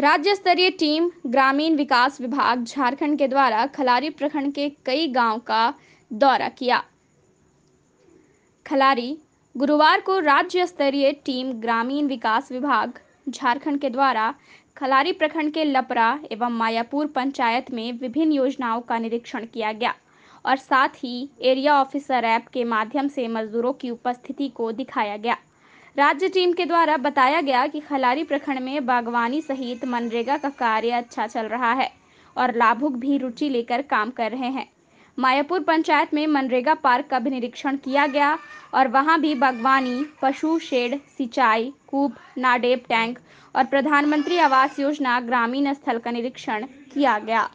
राज्य स्तरीय टीम ग्रामीण विकास विभाग झारखंड के द्वारा खलारी प्रखंड के कई गांव का दौरा किया खलारी गुरुवार को राज्य स्तरीय टीम ग्रामीण विकास विभाग झारखंड के द्वारा खलारी प्रखंड के लपरा एवं मायापुर पंचायत में विभिन्न योजनाओं का निरीक्षण किया गया और साथ ही एरिया ऑफिसर ऐप के माध्यम से मजदूरों की उपस्थिति को दिखाया गया राज्य टीम के द्वारा बताया गया कि खलारी प्रखंड में बागवानी सहित मनरेगा का कार्य अच्छा चल रहा है और लाभुक भी रुचि लेकर काम कर रहे हैं मायापुर पंचायत में मनरेगा पार्क का भी निरीक्षण किया गया और वहां भी बागवानी पशु शेड सिंचाई कूप नाडेब टैंक और प्रधानमंत्री आवास योजना ग्रामीण स्थल का निरीक्षण किया गया